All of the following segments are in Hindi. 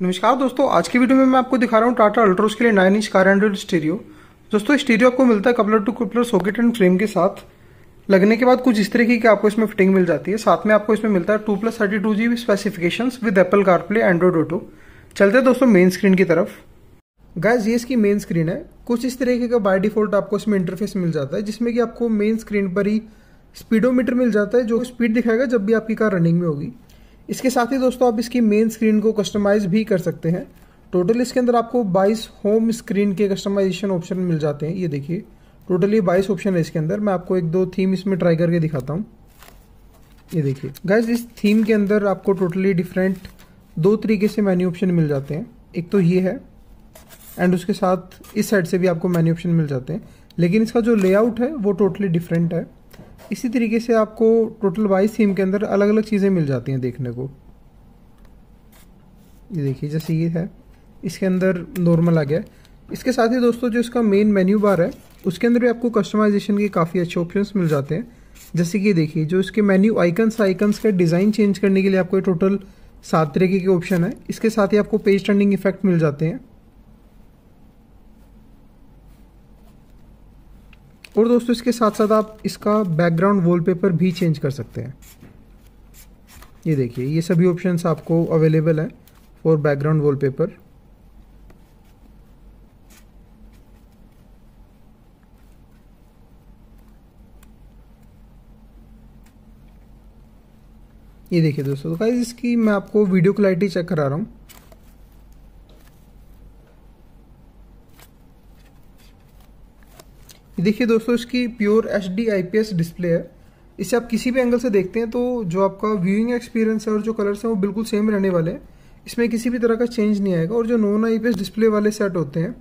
नमस्कार दोस्तों आज की वीडियो में मैं आपको दिखा रहा हूँ टाटा अल्ट्रोस के लिए nine inch car Android stereo दोस्तों स्टीरियो आपको मिलता है coupler to coupler socket and frame के साथ लगने के बाद कुछ इस तरीके की आपको इसमें फिटिंग मिल जाती है साथ में आपको इसमें मिलता है two plus thirty two G specification with Apple CarPlay Android Auto चलते हैं दोस्तों मेन स्क्रीन की तरफ गैस ये इसकी मेन स्क्रीन है कुछ इस तरीके का बाय डिफॉल्ट आपको इसमें इंटरफेस मिल जाता है जिसमें कि आपको मेन स्क्रीन पर ही स्पीडोमीटर मिल जाता है जो स्पीड दिखाएगा जब भी आपकी कार रनिंग में होगी इसके साथ ही दोस्तों आप इसकी मेन स्क्रीन को कस्टमाइज़ भी कर सकते हैं टोटल इसके अंदर आपको 22 होम स्क्रीन के कस्टमाइजेशन ऑप्शन मिल जाते हैं ये देखिए टोटली बाईस ऑप्शन है इसके अंदर मैं आपको एक दो थीम इसमें ट्राई करके दिखाता हूँ ये देखिए गैस इस थीम के अंदर आपको टोटली डिफरेंट दो तरीके से मेन्यू ऑप्शन मिल जाते हैं एक तो ये है एंड उसके साथ इस साइड से भी आपको मेन्यू ऑप्शन मिल जाते हैं लेकिन इसका जो लेआउट है वो टोटली डिफरेंट है इसी तरीके से आपको टोटल बाईस थीम के अंदर अलग अलग चीज़ें मिल जाती हैं देखने को ये देखिए जैसे ये है इसके अंदर नॉर्मल आ गया इसके साथ ही दोस्तों जो इसका मेन मेन्यू बार है उसके अंदर भी आपको कस्टमाइजेशन के काफ़ी अच्छे ऑप्शंस मिल जाते हैं जैसे कि देखिए जो इसके मेन्यू आइकन्स आइकन्स का डिज़ाइन चेंज करने के लिए आपको टोटल सात तरीके के ऑप्शन है इसके साथ ही आपको पेज टर्निंग इफेक्ट मिल जाते हैं और दोस्तों इसके साथ साथ आप इसका बैकग्राउंड वॉलपेपर भी चेंज कर सकते हैं ये देखिए ये सभी ऑप्शंस आपको अवेलेबल है फॉर बैकग्राउंड वॉलपेपर ये देखिए दोस्तों तो इसकी मैं आपको वीडियो क्लैरिटी चेक करा रहा हूँ देखिए दोस्तों इसकी प्योर एच डी डिस्प्ले है इसे आप किसी भी एंगल से देखते हैं तो जो आपका व्यूइंग एक्सपीरियंस है और जो कलर्स हैं वो बिल्कुल सेम रहने वाले हैं इसमें किसी भी तरह का चेंज नहीं आएगा और जो नॉन आई डिस्प्ले वाले सेट होते हैं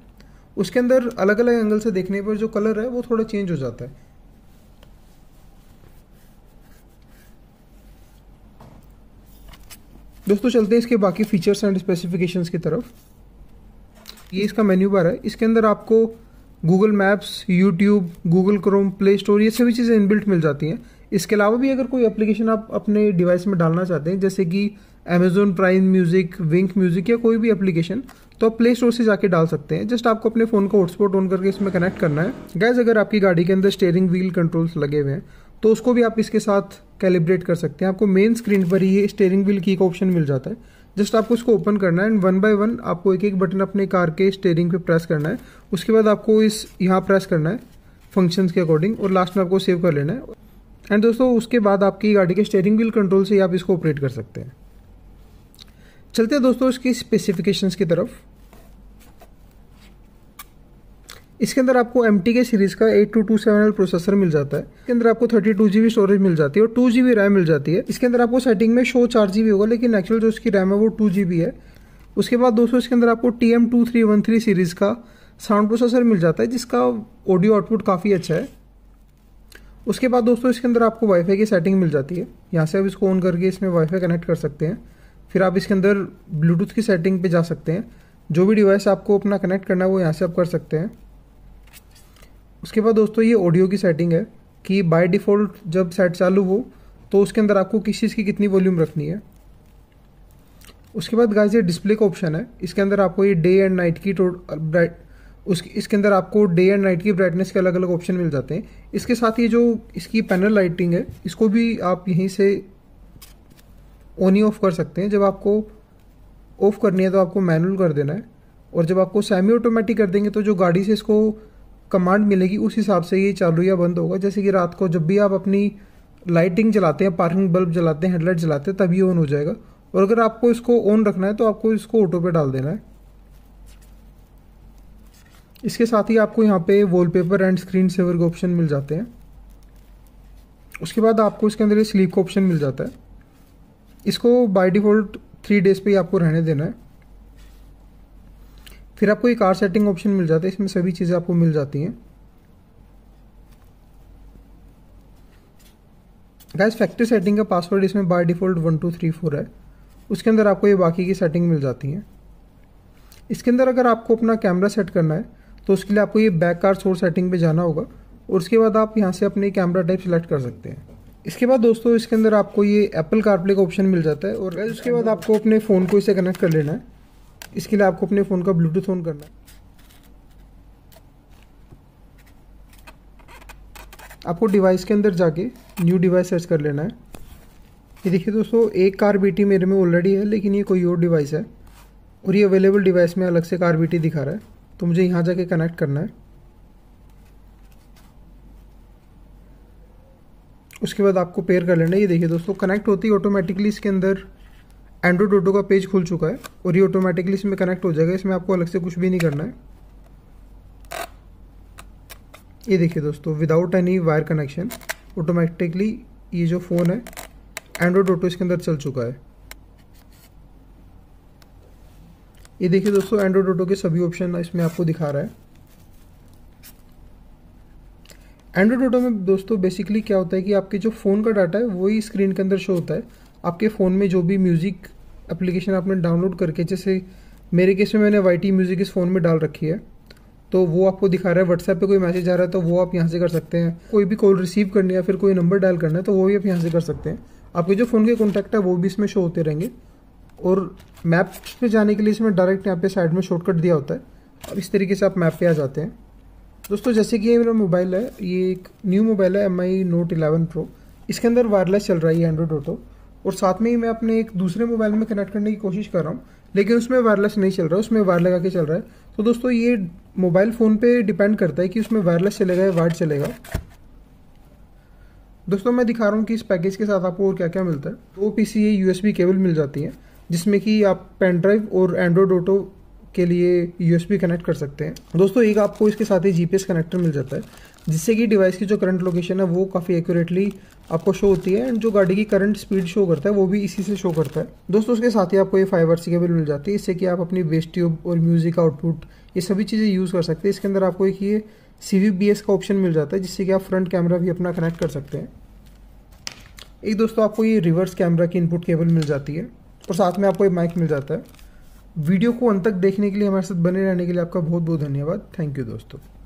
उसके अंदर अलग अलग एंगल से देखने पर जो कलर है वो थोड़ा चेंज हो जाता है दोस्तों चलते हैं इसके बाकी फीचर्स एंड स्पेसिफिकेशंस की तरफ ये इसका मेन्यू बार है इसके अंदर आपको Google Maps YouTube Google Chrome Play Store ये सभी चीज़ें इनबिल्ट मिल जाती हैं इसके अलावा भी अगर कोई एप्लीकेशन आप अपने डिवाइस में डालना चाहते हैं जैसे कि Amazon Prime Music Wynk Music या कोई भी एप्लीकेशन तो आप प्ले स्टोर से जाके डाल सकते हैं जस्ट आपको अपने फ़ोन को हॉटस्पॉट ऑन करके इसमें कनेक्ट करना है गैस अगर आपकी गाड़ी के अंदर स्टेयरिंग व्हील कंट्रोल्स लगे हुए हैं तो उसको भी आप इसके साथ कैलिब्रेट कर सकते हैं आपको मेन स्क्रीन पर ही स्टेयरिंग व्हील की एक ऑप्शन मिल जाता है जस्ट आपको इसको ओपन करना है एंड वन बाय वन आपको एक एक बटन अपने कार के स्टेयरिंग पे प्रेस करना है उसके बाद आपको इस यहाँ प्रेस करना है फंक्शंस के अकॉर्डिंग और लास्ट में आपको सेव कर लेना है एंड दोस्तों उसके बाद आपकी गाड़ी के स्टेयरिंग व्हील कंट्रोल से ही आप इसको ऑपरेट कर सकते हैं चलते हैं दोस्तों इसकी स्पेसिफिकेशंस की तरफ इसके अंदर आपको एम टी के सीरीज़ का eight two two seven L processor मिल जाता है इसके अंदर आपको थर्टी टू जीबी स्टोरेज मिल जाती है और टू जीबी रैम मिल जाती है इसके अंदर आपको सेटिंग में शो चार जीबी होगा लेकिन एक्चुअल जो उसकी रैम है वो टू जीबी है उसके बाद दोस्तों इसके अंदर आपको T M two three one three series का साउंड प्रोसेसर मिल जाता है जिसका ऑडियो आउटपुट काफ़ी अच्छा है उसके बाद दोस्तों इसके अंदर आपको वाईफाई की सेटिंग मिल जाती है यहाँ से आप इसको ऑन करके इसमें वाईफाई कनेक्ट कर सकते हैं फिर आप इसके अंदर ब्लूटूथ की सेटिंग पे जा सकते हैं जो भी डिवाइस आपको अपना कनेक्ट करना है वो यहाँ से आप कर सकते हैं उसके बाद दोस्तों ये ऑडियो की सेटिंग है कि बाय डिफ़ॉल्ट जब सेट चालू हो तो उसके अंदर आपको किस चीज़ की कितनी वॉल्यूम रखनी है उसके बाद गाइस ये डिस्प्ले का ऑप्शन है इसके अंदर आपको ये डे एंड नाइट की ब्राइट उसके इसके अंदर आपको डे एंड नाइट की ब्राइटनेस के अलग अलग ऑप्शन मिल जाते हैं इसके साथ ये जो इसकी पैनल लाइटिंग है इसको भी आप यहीं से ऑन ही ऑफ कर सकते हैं जब आपको ऑफ करनी है तो आपको मैनुअल कर देना है और जब आपको सेमी ऑटोमेटिक कर देंगे तो जो गाड़ी से इसको कमांड मिलेगी उस हिसाब से ये चालू या बंद होगा जैसे कि रात को जब भी आप अपनी लाइटिंग जलाते हैं पार्किंग बल्ब जलाते हैं हेडलाइट जलाते हैं तभी ऑन हो जाएगा और अगर आपको इसको ऑन रखना है तो आपको इसको ऑटो पे डाल देना है इसके साथ ही आपको यहाँ पे वॉलपेपर एंड स्क्रीन सेवर के ऑप्शन मिल जाते हैं उसके बाद आपको इसके अंदर ये स्लीप का ऑप्शन मिल जाता है इसको बाय डिफ़ॉल्ट थ्री डेज़ पे ही आपको रहने देना है फिर आपको ये कार सेटिंग ऑप्शन मिल जाता है इसमें सभी चीज़ें आपको मिल जाती हैं गाइस फैक्ट्री सेटिंग का पासवर्ड इसमें by default one two three four है उसके अंदर आपको ये बाकी की सेटिंग मिल जाती हैं इसके अंदर अगर आपको अपना कैमरा सेट करना है तो उसके लिए आपको ये बैक कार सोर्स सेटिंग पे जाना होगा और उसके बाद आप यहाँ से अपने कैमरा टाइप सेलेक्ट कर सकते हैं इसके बाद दोस्तों इसके अंदर आपको ये एप्पल कारप्ले का ऑप्शन मिल जाता है और उसके बाद आपको अपने फ़ोन को इसे कनेक्ट कर लेना है इसके लिए आपको अपने फ़ोन का ब्लूटूथ ऑन करना है आपको डिवाइस के अंदर जाके न्यू डिवाइस सर्च कर लेना है ये देखिए दोस्तों एक कार बीटी मेरे में ऑलरेडी है लेकिन ये कोई और डिवाइस है और ये अवेलेबल डिवाइस में अलग से कार बीटी दिखा रहा है तो मुझे यहाँ जाके कनेक्ट करना है उसके बाद आपको पेयर कर लेना है ये देखिए दोस्तों कनेक्ट होती है ऑटोमेटिकली इसके अंदर एंड्रॉइड ऑटो का पेज खुल चुका है और ये ऑटोमेटिकली इसमें कनेक्ट हो जाएगा इसमें आपको अलग से कुछ भी नहीं करना है ये देखिए दोस्तों without any wire connection automatically ये जो फ़ोन है एंड्रॉयड ऑटो इसके अंदर चल चुका है ये देखिए दोस्तों एंड्रॉयड ऑटो के सभी ऑप्शन इसमें आपको दिखा रहा है एंड्रॉयड ऑटो में दोस्तों बेसिकली क्या होता है कि आपके जो फ़ोन का डाटा है वही स्क्रीन के अंदर शो होता है आपके फ़ोन में जो भी म्यूज़िक एप्लीकेशन आपने डाउनलोड करके जैसे मेरे केस में मैंने वाई म्यूज़िक इस फ़ोन में डाल रखी है तो वो आपको दिखा रहा है व्हाट्सएप पे कोई मैसेज आ रहा है तो वो आप यहाँ से कर सकते हैं कोई भी कॉल रिसीव करनी है या फिर कोई नंबर डायल करना है तो वो भी आप यहाँ से कर सकते हैं आपके जो फ़ोन के कॉन्टैक्ट है वो भी इसमें शो होते रहेंगे और मैप पे जाने के लिए इसमें डायरेक्ट यहाँ पे साइड में शॉर्टकट दिया होता है अब इस तरीके से आप मैप पे आ जाते हैं दोस्तों जैसे कि ये मेरा मोबाइल है ये एक न्यू मोबाइल है M I Note eleven Pro इसके अंदर वायरलेस चल रहा है एंड्रॉयड ऑटो और साथ में ही मैं अपने एक दूसरे मोबाइल में कनेक्ट करने की कोशिश कर रहा हूँ लेकिन उसमें वायरलेस नहीं चल रहा है उसमें वायर लगा के चल रहा है तो दोस्तों ये मोबाइल फ़ोन पे डिपेंड करता है कि उसमें वायरलेस चलेगा या वायर चलेगा दोस्तों मैं दिखा रहा हूँ कि इस पैकेज के साथ आपको और क्या क्या मिलता है दो पी सी यू केबल मिल जाती है जिसमें कि आप पेन ड्राइव और एंड्रॉयड ऑटो के लिए यू कनेक्ट कर सकते हैं दोस्तों एक आपको इसके साथ ही जी कनेक्टर मिल जाता है जिससे कि डिवाइस की जो करंट लोकेशन है वो काफ़ी एक्यूरेटली आपको शो होती है एंड जो गाड़ी की करंट स्पीड शो करता है वो भी इसी से शो करता है दोस्तों उसके साथ ही आपको ये फाइबर सी केबल मिल जाती है इससे कि आप अपनी बेस ट्यूब और म्यूजिक आउटपुट ये सभी चीज़ें यूज़ कर सकते हैं इसके अंदर आपको एक ये सी वी का ऑप्शन मिल जाता है जिससे कि आप फ्रंट कैमरा भी अपना कनेक्ट कर सकते हैं एक दोस्तों आपको ये रिवर्स कैमरा की इनपुट केबल मिल जाती है और साथ में आपको ये माइक मिल जाता है वीडियो को अंत तक देखने के लिए हमारे साथ बने रहने के लिए आपका बहुत बहुत धन्यवाद थैंक यू दोस्तों